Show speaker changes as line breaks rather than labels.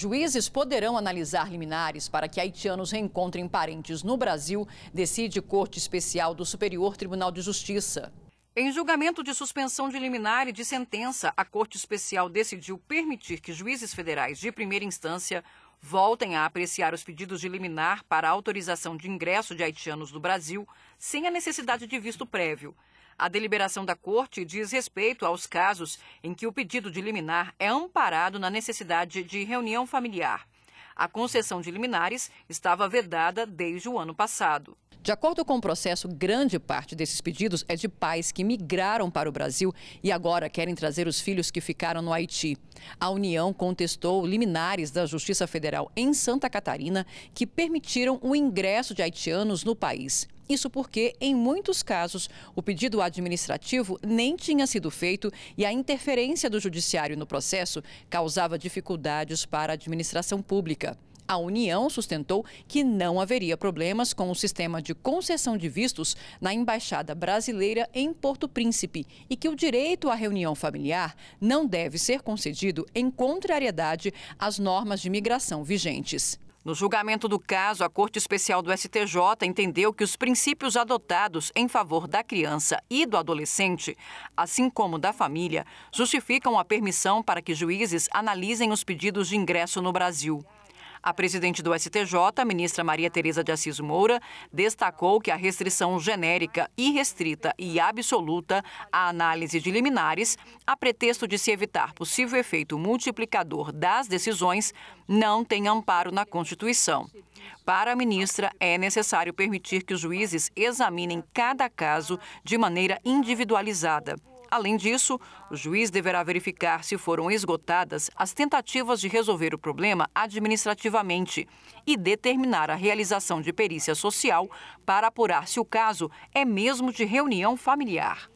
Juízes poderão analisar liminares para que haitianos reencontrem parentes no Brasil, decide Corte Especial do Superior Tribunal de Justiça. Em julgamento de suspensão de liminar e de sentença, a Corte Especial decidiu permitir que juízes federais de primeira instância voltem a apreciar os pedidos de liminar para autorização de ingresso de haitianos do Brasil sem a necessidade de visto prévio. A deliberação da Corte diz respeito aos casos em que o pedido de liminar é amparado na necessidade de reunião familiar. A concessão de liminares estava vedada desde o ano passado. De acordo com o processo, grande parte desses pedidos é de pais que migraram para o Brasil e agora querem trazer os filhos que ficaram no Haiti. A União contestou liminares da Justiça Federal em Santa Catarina que permitiram o ingresso de haitianos no país. Isso porque, em muitos casos, o pedido administrativo nem tinha sido feito e a interferência do judiciário no processo causava dificuldades para a administração pública a União sustentou que não haveria problemas com o sistema de concessão de vistos na Embaixada Brasileira em Porto Príncipe e que o direito à reunião familiar não deve ser concedido em contrariedade às normas de migração vigentes. No julgamento do caso, a Corte Especial do STJ entendeu que os princípios adotados em favor da criança e do adolescente, assim como da família, justificam a permissão para que juízes analisem os pedidos de ingresso no Brasil. A presidente do STJ, ministra Maria Tereza de Assis Moura, destacou que a restrição genérica, irrestrita e absoluta à análise de liminares, a pretexto de se evitar possível efeito multiplicador das decisões, não tem amparo na Constituição. Para a ministra, é necessário permitir que os juízes examinem cada caso de maneira individualizada. Além disso, o juiz deverá verificar se foram esgotadas as tentativas de resolver o problema administrativamente e determinar a realização de perícia social para apurar se o caso é mesmo de reunião familiar.